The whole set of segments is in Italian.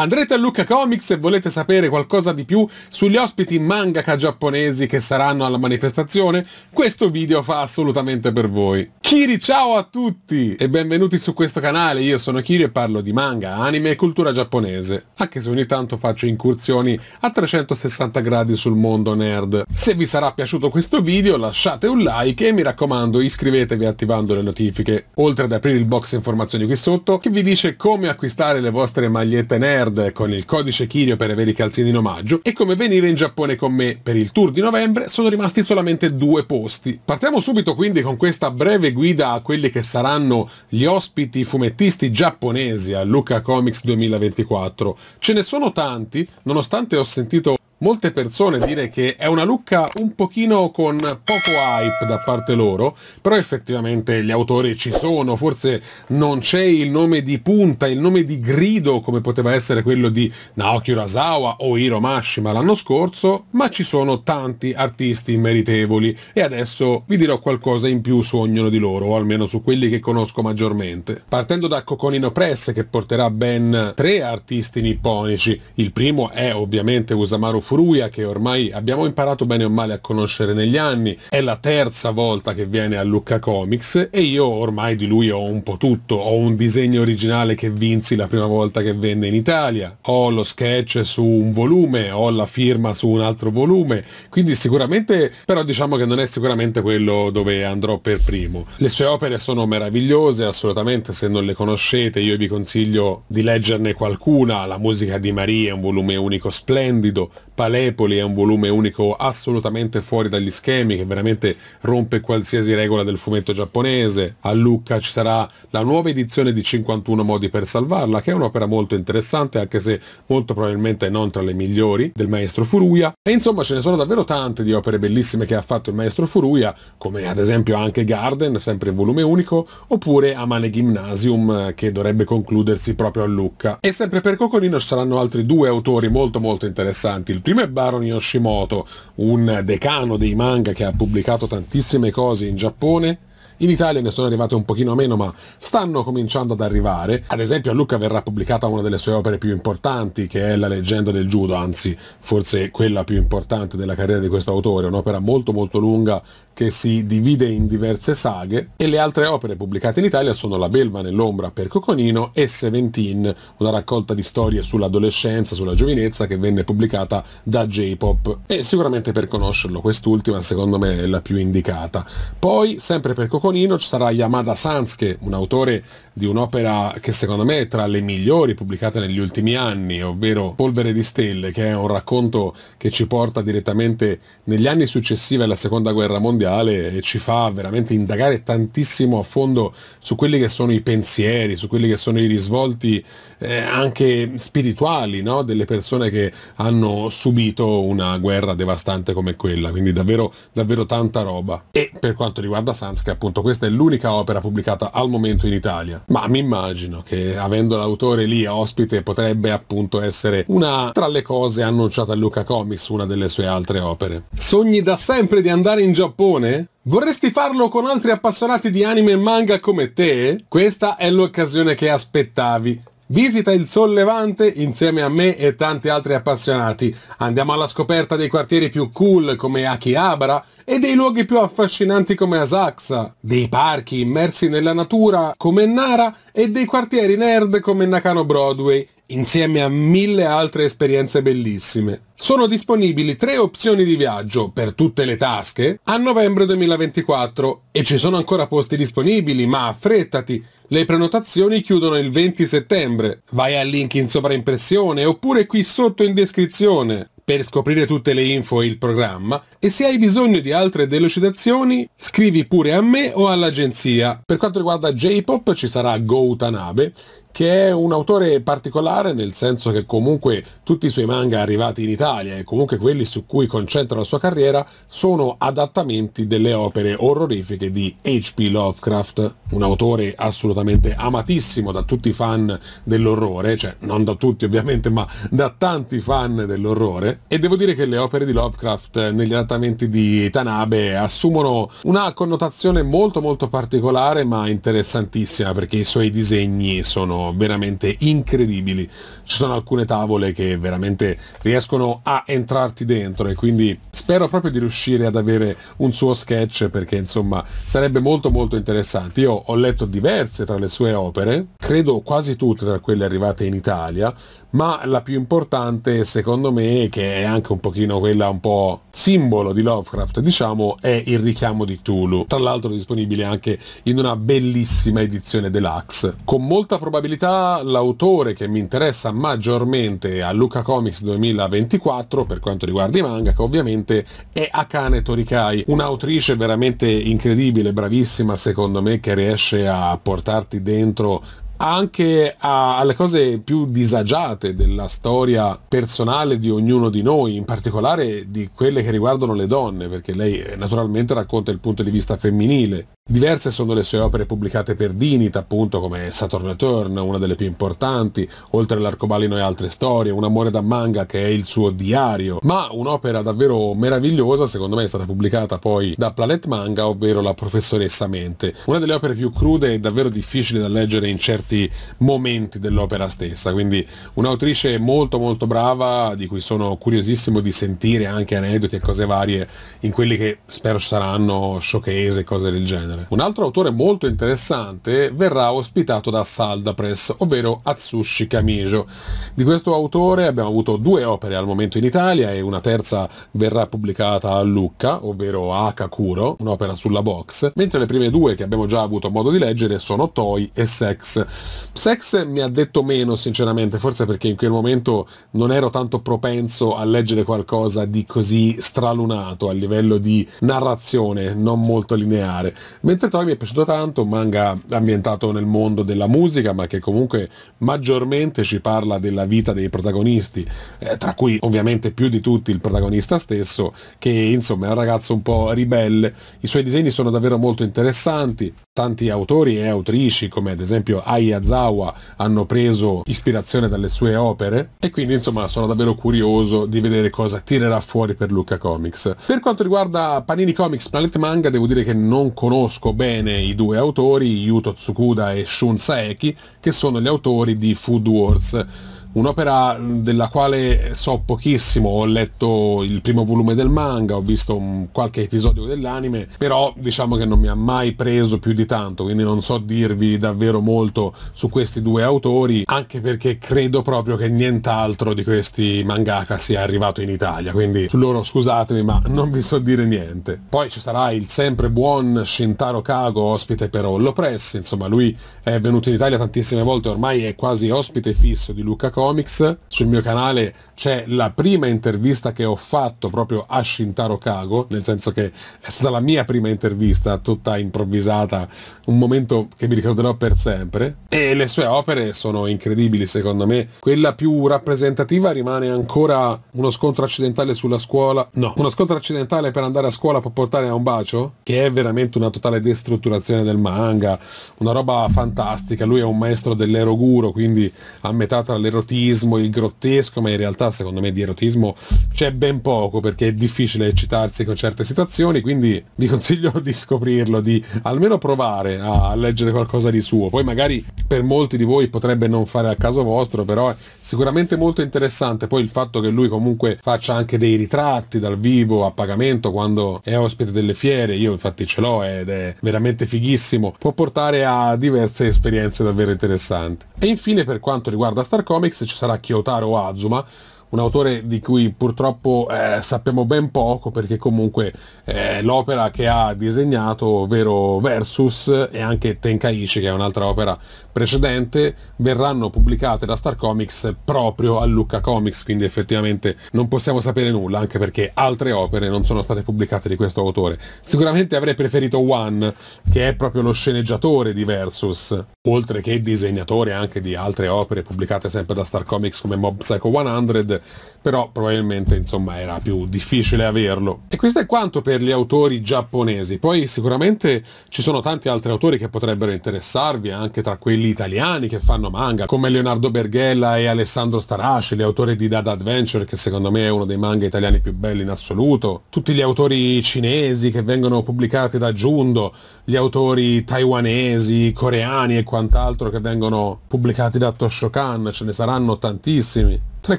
Andrete a Luca Comics se volete sapere qualcosa di più sugli ospiti mangaka giapponesi che saranno alla manifestazione, questo video fa assolutamente per voi. Kiri ciao a tutti e benvenuti su questo canale, io sono Kiri e parlo di manga, anime e cultura giapponese, anche se ogni tanto faccio incursioni a 360 gradi sul mondo nerd. Se vi sarà piaciuto questo video lasciate un like e mi raccomando iscrivetevi attivando le notifiche, oltre ad aprire il box informazioni qui sotto che vi dice come acquistare le vostre magliette nerd card con il codice Kirio per avere i calzini in omaggio e come venire in Giappone con me per il tour di novembre sono rimasti solamente due posti. Partiamo subito quindi con questa breve guida a quelli che saranno gli ospiti fumettisti giapponesi a Luca Comics 2024. Ce ne sono tanti, nonostante ho sentito molte persone dire che è una Lucca un pochino con poco hype da parte loro, però effettivamente gli autori ci sono, forse non c'è il nome di punta, il nome di grido come poteva essere quello di Naoki Urasawa o Hiro Mashima l'anno scorso, ma ci sono tanti artisti meritevoli e adesso vi dirò qualcosa in più su ognuno di loro, o almeno su quelli che conosco maggiormente. Partendo da Coconino Press che porterà ben tre artisti nipponici, il primo è ovviamente Usamaru Furuia che ormai abbiamo imparato bene o male a conoscere negli anni, è la terza volta che viene a Lucca Comics e io ormai di lui ho un po' tutto, ho un disegno originale che vinsi la prima volta che venne in Italia, ho lo sketch su un volume, ho la firma su un altro volume, quindi sicuramente, però diciamo che non è sicuramente quello dove andrò per primo. Le sue opere sono meravigliose, assolutamente se non le conoscete io vi consiglio di leggerne qualcuna, la musica di Maria è un volume unico splendido, Palepoli è un volume unico assolutamente fuori dagli schemi che veramente rompe qualsiasi regola del fumetto giapponese. A Lucca ci sarà la nuova edizione di 51 modi per salvarla, che è un'opera molto interessante anche se molto probabilmente non tra le migliori del maestro Furuya. E insomma ce ne sono davvero tante di opere bellissime che ha fatto il maestro Furuya, come ad esempio anche Garden, sempre in volume unico, oppure Amane Gymnasium che dovrebbe concludersi proprio a Lucca. E sempre per Cocorino ci saranno altri due autori molto molto interessanti, il primo è Baron Yoshimoto, un decano dei manga che ha pubblicato tantissime cose in Giappone, in Italia ne sono arrivate un pochino meno, ma stanno cominciando ad arrivare. Ad esempio a Lucca verrà pubblicata una delle sue opere più importanti, che è La leggenda del judo, anzi forse quella più importante della carriera di questo autore, un'opera molto molto lunga che si divide in diverse saghe e le altre opere pubblicate in Italia sono La belva nell'ombra per Coconino e Seventeen, una raccolta di storie sull'adolescenza, sulla giovinezza che venne pubblicata da J-Pop e sicuramente per conoscerlo quest'ultima secondo me è la più indicata. Poi sempre per Coconino ci sarà Yamada Sansuke, un autore di un'opera che secondo me è tra le migliori pubblicate negli ultimi anni, ovvero Polvere di stelle, che è un racconto che ci porta direttamente negli anni successivi alla seconda guerra mondiale mondiale e ci fa veramente indagare tantissimo a fondo su quelli che sono i pensieri, su quelli che sono i risvolti eh, anche spirituali no? delle persone che hanno subito una guerra devastante come quella, quindi davvero, davvero tanta roba. E per quanto riguarda Sanska, appunto, questa è l'unica opera pubblicata al momento in Italia, ma mi immagino che avendo l'autore lì ospite potrebbe appunto essere una tra le cose annunciate a Luca Comics, una delle sue altre opere. Sogni da sempre di andare in Giappone Giappone? Vorresti farlo con altri appassionati di anime e manga come te? Questa è l'occasione che aspettavi. Visita il Sollevante insieme a me e tanti altri appassionati. Andiamo alla scoperta dei quartieri più cool come Akihabara e dei luoghi più affascinanti come Asakusa, dei parchi immersi nella natura come Nara e dei quartieri nerd come Nakano Broadway insieme a mille altre esperienze bellissime. Sono disponibili tre opzioni di viaggio per tutte le tasche a novembre 2024 e ci sono ancora posti disponibili, ma affrettati, le prenotazioni chiudono il 20 settembre. Vai al link in sovraimpressione oppure qui sotto in descrizione per scoprire tutte le info e il programma e se hai bisogno di altre delucidazioni scrivi pure a me o all'agenzia. Per quanto riguarda J-Pop ci sarà Go Tanabe che è un autore particolare nel senso che comunque tutti i suoi manga arrivati in Italia e comunque quelli su cui concentra la sua carriera sono adattamenti delle opere orrorifiche di H.P. Lovecraft, un autore assolutamente amatissimo da tutti i fan dell'orrore, cioè non da tutti ovviamente, ma da tanti fan dell'orrore. E devo dire che le opere di Lovecraft negli adattamenti di Tanabe assumono una connotazione molto molto particolare ma interessantissima perché i suoi disegni sono veramente incredibili. Ci sono alcune tavole che veramente riescono a entrarti dentro e quindi spero proprio di riuscire ad avere un suo sketch perché insomma sarebbe molto molto interessante. Io ho letto diverse tra le sue opere, credo quasi tutte tra quelle arrivate in Italia, ma la più importante secondo me, che è anche un pochino quella un po' simbolo di Lovecraft, diciamo, è il richiamo di Tulu. Tra l'altro disponibile anche in una bellissima edizione deluxe. Con molta probabilità probabilità l'autore che mi interessa maggiormente a Luca Comics 2024 per quanto riguarda i manga che ovviamente è Akane Torikai, un'autrice veramente incredibile, bravissima secondo me che riesce a portarti dentro anche a, alle cose più disagiate della storia personale di ognuno di noi, in particolare di quelle che riguardano le donne, perché lei eh, naturalmente racconta il punto di vista femminile. Diverse sono le sue opere pubblicate per Dinit, appunto come Saturn Return, una delle più importanti, oltre all'Arcobalino e altre storie, Un amore da manga che è il suo diario, ma un'opera davvero meravigliosa secondo me è stata pubblicata poi da Planet Manga, ovvero La professoressa mente, una delle opere più crude e davvero difficili da leggere in certi momenti dell'opera stessa, quindi un'autrice molto molto brava di cui sono curiosissimo di sentire anche aneddoti e cose varie in quelli che spero saranno showcase e cose del genere genere. Un altro autore molto interessante verrà ospitato da Salda Press, ovvero Atsushi Kamijo. Di questo autore abbiamo avuto due opere al momento in Italia e una terza verrà pubblicata a Lucca, ovvero Akakuro, un'opera sulla box, mentre le prime due che abbiamo già avuto modo di leggere sono Toy e Sex. Sex mi ha detto meno sinceramente, forse perché in quel momento non ero tanto propenso a leggere qualcosa di così stralunato a livello di narrazione non molto lineare, Mentre Toy mi è piaciuto tanto, un manga ambientato nel mondo della musica, ma che comunque maggiormente ci parla della vita dei protagonisti, eh, tra cui ovviamente più di tutti il protagonista stesso, che insomma è un ragazzo un po' ribelle. I suoi disegni sono davvero molto interessanti, tanti autori e autrici come ad esempio Ayazawa, hanno preso ispirazione dalle sue opere e quindi insomma sono davvero curioso di vedere cosa tirerà fuori per Luca Comics. Per quanto riguarda Panini Comics Planet Manga devo dire che non conosco conosco bene i due autori, Yuto Tsukuda e Shun Saeki, che sono gli autori di Food Wars un'opera della quale so pochissimo, ho letto il primo volume del manga, ho visto qualche episodio dell'anime, però diciamo che non mi ha mai preso più di tanto, quindi non so dirvi davvero molto su questi due autori, anche perché credo proprio che nient'altro di questi mangaka sia arrivato in Italia, quindi su loro scusatemi ma non vi so dire niente. Poi ci sarà il sempre buon Shintaro Kago, ospite per Hollow Press, insomma lui è venuto in Italia tantissime volte, ormai è quasi ospite fisso di Luca Costa, Comics, sul mio canale c'è la prima intervista che ho fatto proprio a Shintaro Kago, nel senso che è stata la mia prima intervista, tutta improvvisata, un momento che mi ricorderò per sempre. E le sue opere sono incredibili secondo me. Quella più rappresentativa rimane ancora uno scontro accidentale sulla scuola. No, uno scontro accidentale per andare a scuola può portare a un bacio, che è veramente una totale destrutturazione del manga, una roba fantastica. Lui è un maestro dell'eroguro, quindi a metà tra l'ero l'erotismo, il grottesco, ma in realtà secondo me di erotismo c'è ben poco perché è difficile eccitarsi con certe situazioni, quindi vi consiglio di scoprirlo, di almeno provare a leggere qualcosa di suo. Poi magari per molti di voi potrebbe non fare a caso vostro, però è sicuramente molto interessante. Poi il fatto che lui comunque faccia anche dei ritratti dal vivo a pagamento quando è ospite delle fiere, io infatti ce l'ho ed è veramente fighissimo, può portare a diverse esperienze davvero interessanti. E infine per quanto riguarda Star Comics, se ci sarà Kyotaro o Azuma un autore di cui purtroppo eh, sappiamo ben poco perché comunque eh, l'opera che ha disegnato, ovvero Versus e anche Tenkaichi che è un'altra opera precedente, verranno pubblicate da Star Comics proprio a Lucca Comics, quindi effettivamente non possiamo sapere nulla anche perché altre opere non sono state pubblicate di questo autore. Sicuramente avrei preferito One che è proprio lo sceneggiatore di Versus, oltre che disegnatore anche di altre opere pubblicate sempre da Star Comics come Mob Psycho 100 però probabilmente insomma era più difficile averlo. E questo è quanto per gli autori giapponesi, poi sicuramente ci sono tanti altri autori che potrebbero interessarvi, anche tra quelli italiani che fanno manga, come Leonardo Berghella e Alessandro Starasci, gli autori di Dada Adventure, che secondo me è uno dei manga italiani più belli in assoluto, tutti gli autori cinesi che vengono pubblicati da Giundo, gli autori taiwanesi, coreani e quant'altro che vengono pubblicati da Toshokan, ce ne saranno tantissimi tra i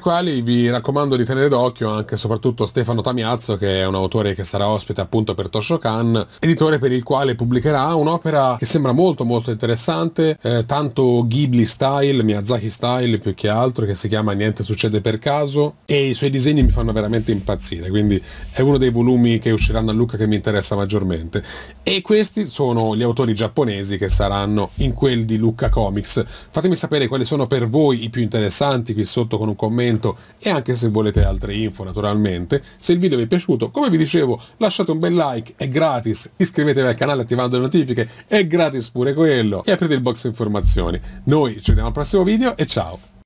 quali vi raccomando di tenere d'occhio anche e soprattutto Stefano Tamiazzo, che è un autore che sarà ospite appunto per Tosho Khan, editore per il quale pubblicherà un'opera che sembra molto molto interessante, eh, tanto Ghibli style, Miyazaki style più che altro, che si chiama Niente succede per caso, e i suoi disegni mi fanno veramente impazzire, quindi è uno dei volumi che usciranno a Luca che mi interessa maggiormente. E questi sono gli autori giapponesi che saranno in quel di Luca Comics. Fatemi sapere quali sono per voi i più interessanti qui sotto con un commento commento e anche se volete altre info naturalmente. Se il video vi è piaciuto, come vi dicevo, lasciate un bel like, è gratis, iscrivetevi al canale attivando le notifiche, è gratis pure quello e aprite il box informazioni. Noi ci vediamo al prossimo video e ciao!